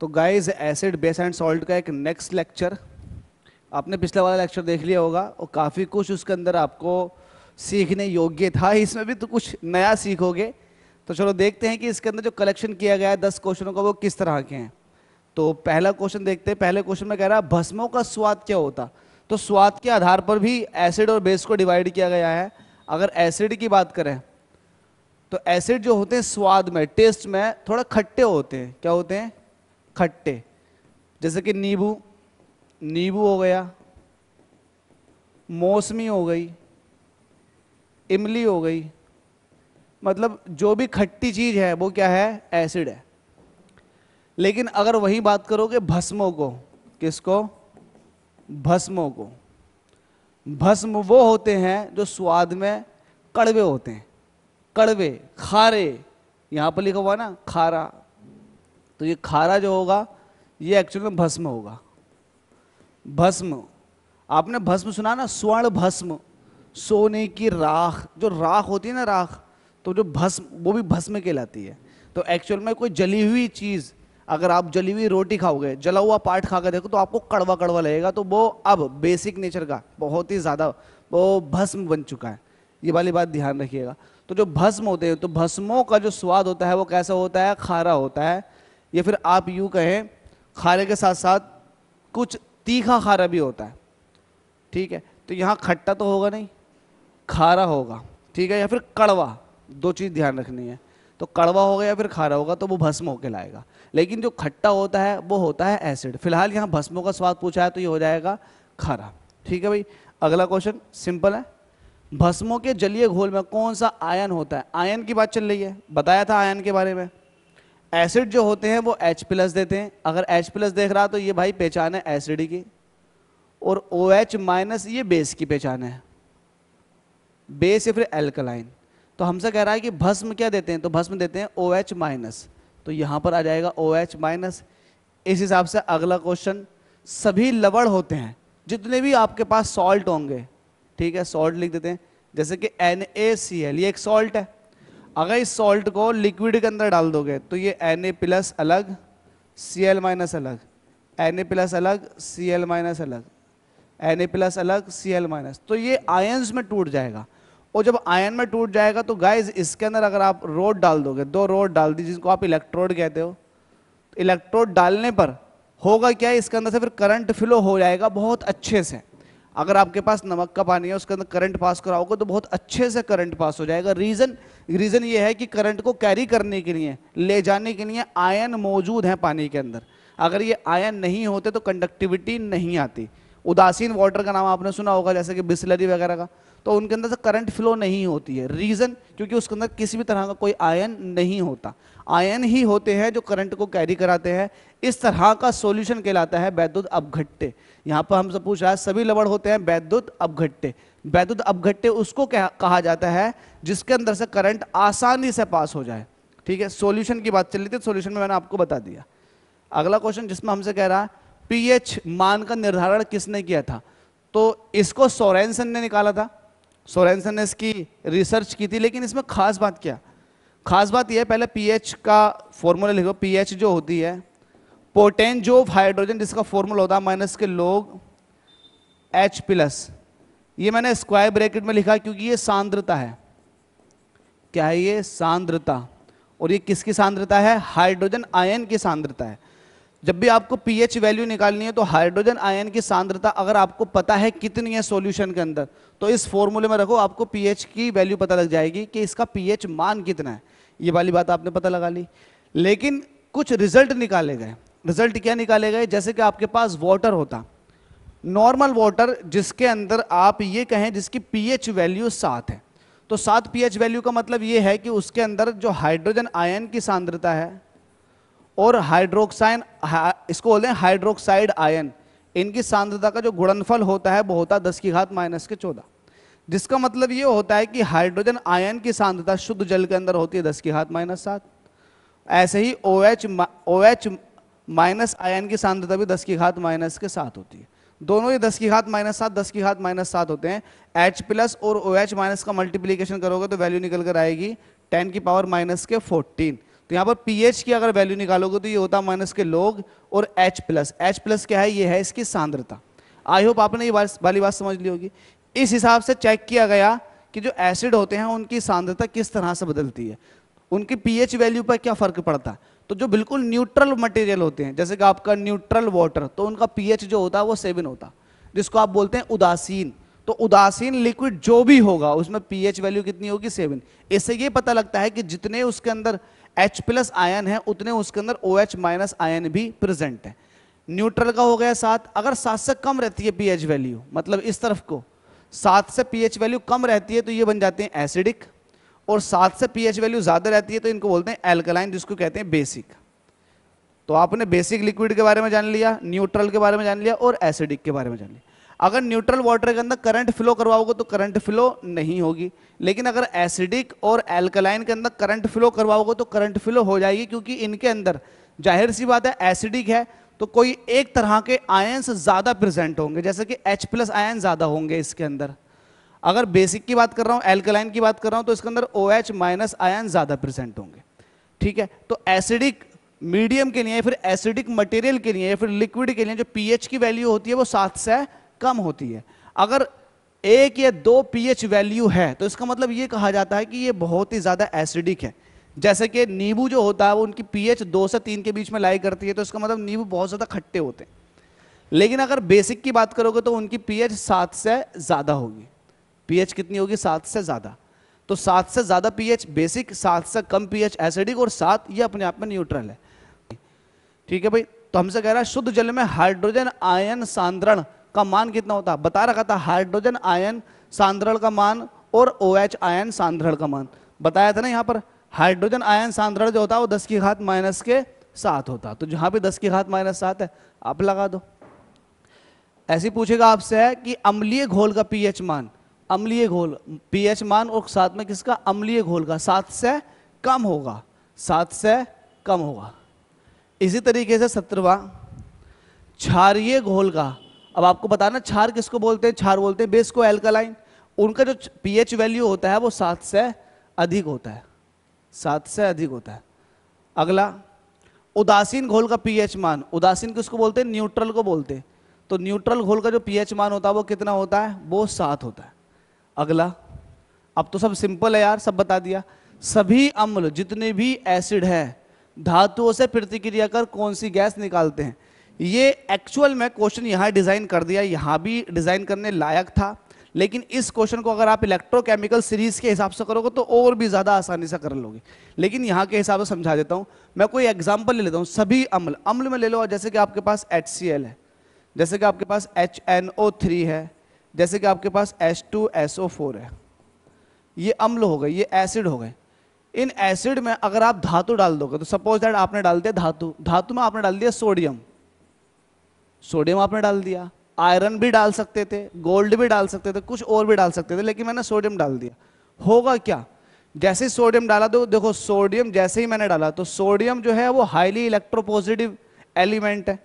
तो guys acid base and salt का एक नेक्स्ट लेक्चर आपने पिछला वाला लेक्चर देख लिया होगा और काफ़ी कुछ उसके अंदर आपको सीखने योग्य था इसमें भी तो कुछ नया सीखोगे तो चलो देखते हैं कि इसके अंदर जो कलेक्शन किया गया है दस क्वेश्चनों का वो किस तरह के हैं तो पहला क्वेश्चन देखते हैं पहले क्वेश्चन में कह रहा है भस्मों का स्वाद क्या होता तो स्वाद के आधार पर भी एसिड और बेस को डिवाइड किया गया है अगर एसिड की बात करें तो एसिड जो होते हैं स्वाद में टेस्ट में थोड़ा खट्टे होते हैं क्या होते हैं खट्टे जैसे कि नींबू नींबू हो गया मौसमी हो गई इमली हो गई मतलब जो भी खट्टी चीज़ है वो क्या है एसिड है लेकिन अगर वही बात करोगे भस्मों को किसको भस्मों को भस्म वो होते हैं जो स्वाद में कड़वे होते हैं कड़वे खारे यहाँ पर लिखा हुआ ना खारा तो ये खारा जो होगा ये एक्चुअल में तो भस्म होगा भस्म आपने भस्म सुना ना स्वर्ण भस्म सोने की राख जो राख होती है ना राख तो जो भस्म वो भी भस्म कहलाती है तो एक्चुअल में कोई जली हुई चीज़ अगर आप जली हुई रोटी खाओगे जला हुआ पार्ट खा कर देखो तो आपको कड़वा कड़वा लगेगा तो वो अब बेसिक नेचर का बहुत ही ज़्यादा वो भस्म बन चुका है ये वाली बात ध्यान रखिएगा तो जो भस्म होते हैं तो भस्मों का जो स्वाद होता है वो कैसा होता है खारा होता है या फिर आप यूँ कहें खारे के साथ साथ कुछ तीखा खारा भी होता है ठीक है तो यहाँ खट्टा तो होगा नहीं खारा होगा ठीक है या फिर कड़वा दो चीज़ ध्यान रखनी है तो कड़वा होगा या फिर खारा होगा तो वो भस्म होके लाएगा लेकिन जो खट्टा होता है वो होता है एसिड फिलहाल यहाँ भस्मों का स्वाद पूछा है तो ये हो जाएगा खारा ठीक है भाई अगला क्वेश्चन सिंपल है भस्मों के जलीय घोल में कौन सा आयन होता है आयन की बात चल रही है बताया था आयन के बारे में एसिड जो होते हैं वो एच प्लस देते हैं अगर एच प्लस देख रहा तो ये भाई पहचान है एसिड की और ओ एच माइनस ये बेस की पहचान है बेस या फिर एल्कलाइन तो हमसे कह रहा है कि भस्म क्या देते हैं तो भस्म देते हैं ओ एच माइनस तो यहाँ पर आ जाएगा ओ एच माइनस इस हिसाब से अगला क्वेश्चन सभी लवड़ होते हैं जितने भी आपके पास सॉल्ट होंगे ठीक है सॉल्ट लिख देते हैं जैसे कि एन ए सी एल ये एक सॉल्ट है अगर इस सॉल्ट को लिक्विड के अंदर डाल दोगे तो ये एन प्लस अलग सी एल माइनस अलग एन प्लस अलग सी एल माइनस अलग एन प्लस अलग सी एल माइनस तो ये आयन्स में टूट जाएगा और जब आयन में टूट जाएगा तो गाइज इसके अंदर अगर आप रोड डाल दोगे दो रोड डाल दी जिसको आप इलेक्ट्रोड कहते हो इलेक्ट्रोड तो डालने पर होगा क्या इसके अंदर से फिर करंट फ्लो हो जाएगा बहुत अच्छे से अगर आपके पास नमक का पानी है उसके अंदर करंट पास कराओगे तो बहुत अच्छे से करंट पास हो जाएगा रीज़न रीज़न ये है कि करंट को कैरी करने के लिए ले जाने के लिए आयन मौजूद हैं पानी के अंदर अगर ये आयन नहीं होते तो कंडक्टिविटी नहीं आती उदासीन वाटर का नाम आपने सुना होगा जैसे कि बिस्लरी वगैरह का तो उनके अंदर से करंट फ्लो नहीं होती है रीज़न क्योंकि उसके अंदर किसी भी तरह का कोई आयन नहीं होता आयन ही होते हैं जो करंट को कैरी कराते हैं इस तरह का सॉल्यूशन कहलाता है वैद्युत अपघट्टे यहाँ पर हमसे पूछ रहा है सभी लवड़ होते हैं वैद्युत अपघट्टे वैद्युत अपघट्टे उसको कहा जाता है जिसके अंदर से करंट आसानी से पास हो जाए ठीक है सोल्यूशन की बात चल रही थी सोल्यूशन में मैंने आपको बता दिया अगला क्वेश्चन जिसमें हमसे कह रहा है पीएच मान का निर्धारण किसने किया था तो इसको सोरेनसन ने निकाला था सोरेंसन ने इसकी रिसर्च की थी लेकिन इसमें खास बात क्या खास बात यह है पहले पीएच का फॉर्मूला लिखो पीएच जो होती है पोटेन जो हाइड्रोजन जिसका फॉर्मूला होता है माइनस के लोग एच प्लस ये मैंने स्क्वायर ब्रैकेट में लिखा क्योंकि ये सांद्रता है क्या है ये सांद्रता और ये किसकी सांद्रता है हाइड्रोजन आयन की सांद्रता है जब भी आपको पीएच वैल्यू निकालनी है तो हाइड्रोजन आयन की सांद्रता अगर आपको पता है कितनी है सॉल्यूशन के अंदर तो इस फॉर्मूले में रखो आपको पीएच की वैल्यू पता लग जाएगी कि इसका पीएच मान कितना है ये वाली बात आपने पता लगा ली लेकिन कुछ रिजल्ट निकाले गए रिजल्ट क्या निकाले गए जैसे कि आपके पास वाटर होता नॉर्मल वाटर जिसके अंदर आप ये कहें जिसकी पी वैल्यू सात है तो सात पी वैल्यू का मतलब ये है कि उसके अंदर जो हाइड्रोजन आयन की सांद्रता है और हाइड्रोक्साइन इसको बोलते हैं हाइड्रोक्साइड आयन इनकी सांद्रता का जो गुणनफल होता है वो होता है दस की घात माइनस के चौदह जिसका मतलब ये होता है कि हाइड्रोजन आयन की सांद्रता शुद्ध जल के अंदर होती है दस की घात माइनस सात ऐसे ही O H O H minus ion की सांद्रता भी दस की घात माइनस के साथ होती है दोनों ही दस की घात माइनस सात दस की घात माइनस सात होते हैं एच प्लस और ओ एच माइनस का मल्टीप्लीकेशन करोगे तो वैल्यू निकल कर आएगी टेन की पावर माइनस के फोर्टीन तो यहाँ पर पीएच की अगर वैल्यू निकालोगे तो ये होता माइनस के लोग और एच प्लस एच प्लस क्या है ये है इसकी सांद्रता आई होप आपने ये वाली बात समझ ली होगी इस हिसाब से चेक किया गया कि जो एसिड होते हैं उनकी सांद्रता किस तरह से बदलती है उनकी पीएच वैल्यू पर क्या फर्क पड़ता है तो जो बिल्कुल न्यूट्रल मटेरियल होते हैं जैसे कि आपका न्यूट्रल वाटर तो उनका पीएच जो होता है वो सेवन होता जिसको आप बोलते हैं उदासीन तो उदासीन लिक्विड जो भी होगा उसमें पीएच वैल्यू कितनी होगी सेवन इससे ये पता लगता है कि जितने उसके अंदर एच प्लस आयन है उतने उसके अंदर ओ एच माइनस आयन भी प्रेजेंट है न्यूट्रल का हो गया सात अगर सात से कम रहती है पीएच वैल्यू मतलब इस तरफ को सात से पीएच वैल्यू कम रहती है तो ये बन जाते हैं एसिडिक और सात से पीएच वैल्यू ज़्यादा रहती है तो इनको बोलते हैं एल्कलाइन जिसको कहते हैं बेसिक तो आपने बेसिक लिक्विड के बारे में जान लिया न्यूट्रल के बारे में जान लिया और एसिडिक के बारे में जान लिया अगर न्यूट्रल वाटर के अंदर करंट फ्लो करवाओगे तो करंट फ्लो नहीं होगी लेकिन अगर एसिडिक और एल्कलाइन के अंदर करंट फ्लो करवाओगे तो करंट फ्लो हो जाएगी क्योंकि इनके अंदर जाहिर सी बात है एसिडिक है तो कोई एक तरह के आयंस ज़्यादा प्रेजेंट होंगे जैसे कि H प्लस आयन ज़्यादा होंगे इसके अंदर अगर बेसिक की बात कर रहा हूँ एल्कलाइन की बात कर रहा हूँ तो इसके अंदर ओ एच माइनस आयन ज़्यादा प्रेजेंट होंगे ठीक है तो एसिडिक मीडियम के लिए फिर एसिडिक मटेरियल के लिए फिर लिक्विड के लिए जो पीएच की वैल्यू होती है वो सात से कम होती है अगर एक या दो पीएच वैल्यू है तो इसका मतलब ये कहा जाता है कि ये बहुत ही ज़्यादा एसिडिक है जैसे कि नींबू जो होता है वो उनकी पीएच दो से तीन के बीच में लाई करती है तो इसका मतलब नींबू बहुत ज़्यादा खट्टे होते हैं लेकिन अगर बेसिक की बात करोगे तो उनकी पीएच सात से ज़्यादा होगी पीएच कितनी होगी सात से ज़्यादा तो सात से ज़्यादा पीएच बेसिक सात से कम पीएच एसिडिक और सात ये अपने आप में न्यूट्रल है ठीक है भाई तो हमसे कह रहा है शुद्ध जल में हाइड्रोजन आयन सांद्रण का मान कितना होता बता रखा था हाइड्रोजन आयन सांद्रण का मान और ओ OH आयन सांद्रण का मान बताया था ना यहाँ पर हाइड्रोजन आयन सांद्रण जो होता है वो दस की घात माइनस के सात होता तो जहां पे दस की घात माइनस सात है आप लगा दो ऐसे पूछेगा आपसे कि अम्लीय घोल का पीएच मान अम्लीय घोल पीएच मान और साथ में किसका अम्लीय घोल का सात से कम होगा सात से कम होगा इसी तरीके से सत्रवा क्षारिय घोल का अब आपको बताना छार किसको बोलते हैं छार बोलते हैं बेस को एल्कलाइन उनका जो पीएच वैल्यू होता है वो सात से अधिक होता है सात से अधिक होता है अगला उदासीन घोल का पीएच मान उदासीन किसको बोलते हैं न्यूट्रल को बोलते हैं तो न्यूट्रल घोल का जो पीएच मान होता है वो कितना होता है वो सात होता है अगला अब तो सब सिंपल है यार सब बता दिया सभी अम्ल जितने भी एसिड हैं धातुओं से प्रतिक्रिया कर कौन सी गैस निकालते हैं ये एक्चुअल में क्वेश्चन यहाँ डिज़ाइन कर दिया यहाँ भी डिज़ाइन करने लायक था लेकिन इस क्वेश्चन को अगर आप इलेक्ट्रोकेमिकल सीरीज के हिसाब से करोगे तो और भी ज़्यादा आसानी से कर लोगे लेकिन यहाँ के हिसाब से समझा देता हूँ मैं कोई एग्जाम्पल ले लेता हूँ सभी अम्ल अम्ल में ले लो जैसे कि आपके पास एच है जैसे कि आपके पास एच है जैसे कि आपके पास एच टू है ये अम्ल हो गए ये एसिड हो गए इन एसिड में अगर आप धातु डाल दोगे तो सपोज दैट आपने डाल दिया धातु धातु में आपने डाल दिया सोडियम सोडियम आपने डाल दिया आयरन भी डाल सकते थे गोल्ड भी डाल सकते थे कुछ और भी डाल सकते थे लेकिन मैंने सोडियम डाल दिया होगा क्या जैसे ही सोडियम डाला तो देखो सोडियम जैसे ही मैंने डाला तो सोडियम जो है वो हाईली इलेक्ट्रोपोजिटिव एलिमेंट है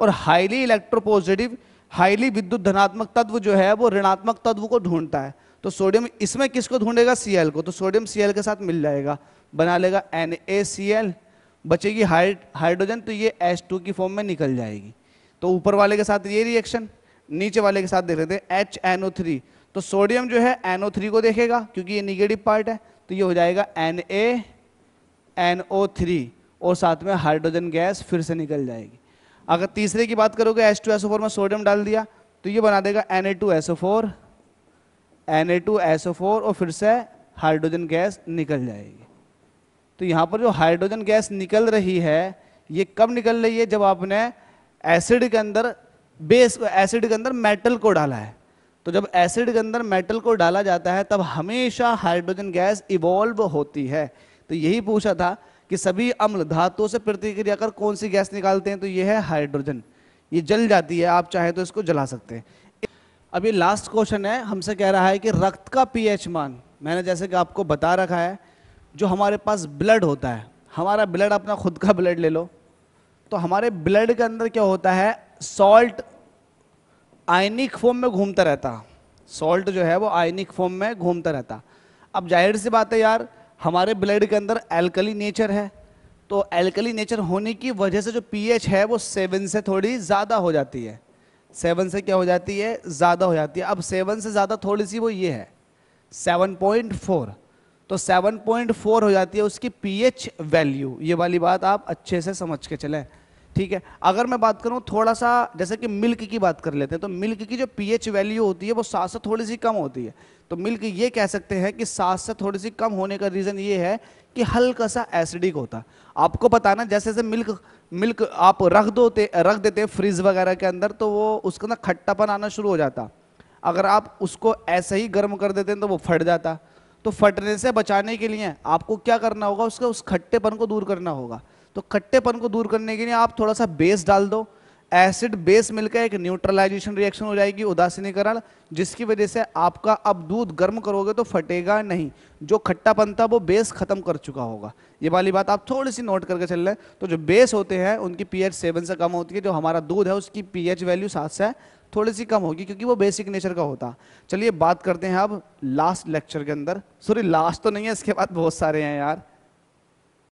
और हाईली इलेक्ट्रोपॉजिटिव हाईली विद्युत धनात्मक तत्व जो है वो ऋणात्मक तत्व को ढूंढता है तो सोडियम इसमें किसको ढूंढेगा सीएल को तो सोडियम सी के साथ मिल जाएगा बना लेगा एन बचेगी हाइड्रोजन तो ये एस की फॉर्म में निकल जाएगी तो ऊपर वाले के साथ ये रिएक्शन नीचे वाले के साथ देख लेते हैं एच एन ओ थ्री तो सोडियम जो है एन ओ थ्री को देखेगा क्योंकि ये निगेटिव पार्ट है तो ये हो जाएगा N A N O three और साथ में हाइड्रोजन गैस फिर से निकल जाएगी अगर तीसरे की बात करोगे H two S O four में सोडियम डाल दिया तो ये बना देगा N A two S O four N A two S O four और फिर से हाइड्रोजन गैस निकल जाएगी तो यहाँ पर जो हाइड्रोजन गैस निकल रही है ये कब निकल रही है जब आपने एसिड के अंदर बेस एसिड के अंदर मेटल को डाला है तो जब एसिड के अंदर मेटल को डाला जाता है तब हमेशा हाइड्रोजन गैस इवॉल्व होती है तो यही पूछा था कि सभी अम्ल धातुओं से प्रतिक्रिया कर कौन सी गैस निकालते हैं तो ये है हाइड्रोजन ये जल जाती है आप चाहें तो इसको जला सकते हैं अभी लास्ट क्वेश्चन है हमसे कह रहा है कि रक्त का पीएच मान मैंने जैसे कि आपको बता रखा है जो हमारे पास ब्लड होता है हमारा ब्लड अपना खुद का ब्लड ले लो तो हमारे ब्लड के अंदर क्या होता है सॉल्ट आयनिक फॉर्म में घूमता रहता सॉल्ट जो है वो आयनिक फॉर्म में घूमता रहता अब जाहिर सी बात है यार हमारे ब्लड के अंदर एल्कली नेचर है तो एल्कली नेचर होने की वजह से जो पीएच है वो सेवन से थोड़ी ज़्यादा हो जाती है सेवन से क्या हो जाती है ज़्यादा हो जाती है अब सेवन से ज़्यादा थोड़ी सी वो ये है सेवन पॉइंट फोर तो सेवन पॉइंट फोर हो जाती है उसकी पीएच वैल्यू ये वाली बात आप अच्छे से समझ के चलें ठीक है अगर मैं बात करूँ थोड़ा सा जैसे कि मिल्क की बात कर लेते हैं तो मिल्क की जो पीएच वैल्यू होती है वो सात से थोड़ी सी कम होती है तो मिल्क ये कह सकते हैं कि सात से थोड़ी सी कम होने का रीज़न ये है कि हल्का सा एसिडिक होता आपको बताना जैसे जैसे मिल्क मिल्क आप रख दो रख देते फ्रिज वगैरह के अंदर तो वो उसके अंदर खट्टापन आना शुरू हो जाता अगर आप उसको ऐसे ही गर्म कर देते हैं तो वो फट जाता तो फटने से बचाने के लिए आपको क्या करना होगा उसके उस खट्टेपन को दूर करना होगा तो खट्टेपन को दूर करने के लिए आप थोड़ा सा बेस डाल दो एसिड बेस मिलकर एक न्यूट्रलाइजेशन रिएक्शन हो जाएगी उदासीनीकरण जिसकी वजह से आपका अब दूध गर्म करोगे तो फटेगा नहीं जो खट्टापन था वो बेस खत्म कर चुका होगा ये वाली बात आप थोड़ी सी नोट करके चल रहे तो जो बेस होते हैं उनकी पीएच सेवन से कम होती है जो हमारा दूध है उसकी पीएच वैल्यू सात से थोड़ी सी कम होगी क्योंकि वो बेसिक नेचर का होता चलिए बात करते हैं अब लास्ट लेक्चर के अंदर सॉरी लास्ट तो नहीं है इसके बाद बहुत सारे हैं यार